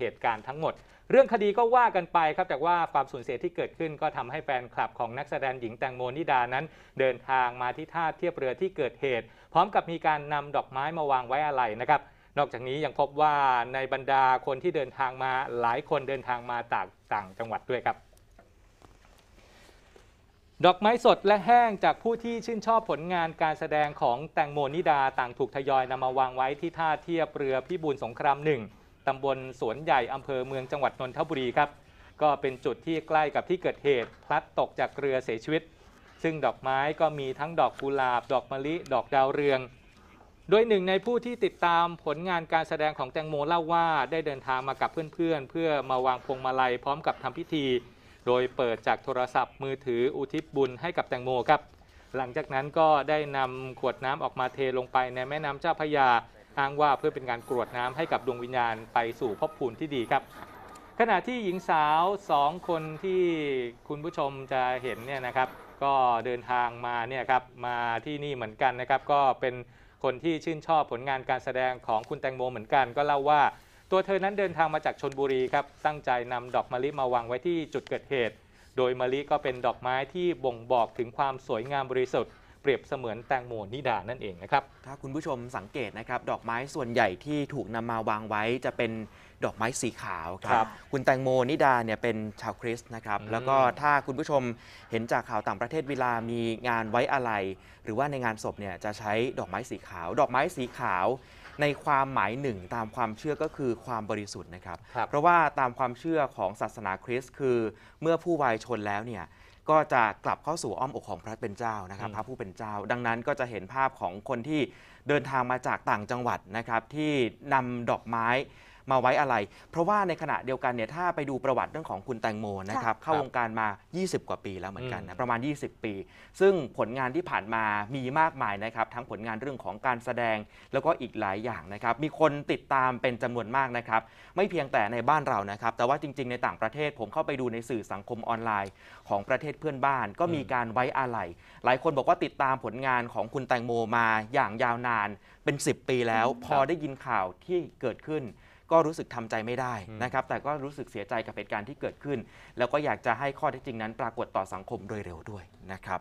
เหตุการณ์ทั้งหมด เรื่องคดีก็ว่ากันไปครับแต่ว่าความสูญเสียที่เกิดขึ้นก็ทำให้แฟนคลับของนักแสดงหญิงแตงโมนิดานั้น เดินทางมาที่ท่าเทียบเรือที่เกิดเหตุ พร้อมกับมีการนำดอกไม้มาวางไว้อะไรนะครับ นอกจากนี้ยังพบว่าในบรรดาคนที่เดินทางมาหลายคนเดินทางมาต่างต่างจังหวัดด้วยครับ ดอกไม้สดและแห้งจากผู้ที่ชื่นชอบผลงานการแสดงของแตงโมนิดาต่างถูกทยอยนำมาวางไว้ที่ท่าเทียบเรือพิบูลสงครามหนึ่งตำบลสวนใหญ่อำเภอเมืองจังหวัดนนทบุรีครับ ก็เป็นจุดที่ใกล้กับที่เกิดเหตุ พลัดตกจากเรือเสียชีวิต ซึ่งดอกไม้ก็มีทั้งดอกกุหลาบ ดอกมะลิดอกดาวเรือง โดยหนึ่งในผู้ที่ติดตามผลงานการแสดงของแตงโมเล่าว่าได้เดินทางมากับเพื่อนๆ เพื่อมาวางพวงมาลัยพร้อมกับทำพิธี โดยเปิดจากโทรศัพท์มือถืออุทิศบุญให้กับแตงโมครับ หลังจากนั้นก็ได้นำขวดน้ำออกมาเทลงไปในแม่น้ำเจ้าพระยาอ้างว่าเพื่อเป็นการกรวดน้ำให้กับดวงวิญญาณไปสู่ภพภูมิที่ดีครับ ขณะที่หญิงสาวสองคนที่คุณผู้ชมจะเห็นเนี่ยนะครับก็เดินทางมาเนี่ยครับมาที่นี่เหมือนกันนะครับก็เป็นคนที่ชื่นชอบผลงานการแสดงของคุณแตงโมเหมือนกัน ก็เล่าว่า ตัวเธอนั้นเดินทางมาจากชนบุรีครับตั้งใจนำดอกมะลิมาวางไว้ที่จุดเกิดเหตุ โดยมะลิก็เป็นดอกไม้ที่บ่งบอกถึงความสวยงามบริสุทธิ์เปรียบเสมือนแตงโมนิดานั่นเองนะครับถ้าคุณผู้ชมสังเกตนะครับ ดอกไม้ส่วนใหญ่ที่ถูกนำมาวางไว้จะเป็นดอกไม้สีขาวครับบคุณแตงโมนิดาเนี่ยเป็นชาวคริสต์นะครับแล้วก็ถ้าคุณผู้ชมเห็นจากข่าวต่างประเทศเวลามีงานไว้อะไรหรือว่าในงานศพเนี่ยจะใช้ดอกไม้สีขาว ดอกไม้สีขาวในความหมายหนึ่งตามความเชื่อก็คือความบริสุทธิ์นะครับครับเพราะว่าตามความเชื่อของศาสนาคริสต์คือเมื่อผู้วายชนแล้วเนี่ยก็จะกลับเข้าสู่อ้อมอกของพระเป็นเจ้านะครับพระผู้เป็นเจ้า ดังนั้นก็จะเห็นภาพของคนที่เดินทางมาจากต่างจังหวัดนะครับที่นำดอกไม้มาไว้อะไร เพราะว่าในขณะเดียวกันเนี่ยถ้าไปดูประวัติเรื่องของคุณแตงโมนะครับเข้าวงการมา 20 กว่าปีแล้วเหมือนกันนะประมาณ 20 ปี ซึ่งผลงานที่ผ่านมามีมากมายนะครับ ทั้งผลงานเรื่องของการแสดง แล้วก็อีกหลายอย่างนะครับ มีคนติดตามเป็นจำนวนมากนะครับ ไม่เพียงแต่ในบ้านเรานะครับ แต่ว่าจริงๆ ในต่างประเทศผมเข้าไปดูในสื่อสังคมออนไลน์ ของประเทศเพื่อนบ้านก็มีการไว้อะไรหลายคนบอกว่าติดตามผลงานของคุณแตงโมมาอย่างยาวนานเป็น 10 ปีแล้ว พอได้ยินข่าวที่เกิดขึ้นก็รู้สึกทำใจไม่ได้นะครับ แต่ก็รู้สึกเสียใจกับเหตุการณ์ที่เกิดขึ้น แล้วก็อยากจะให้ข้อเท็จจริงนั้นปรากฏต่อสังคมโดยเร็วด้วยนะครับ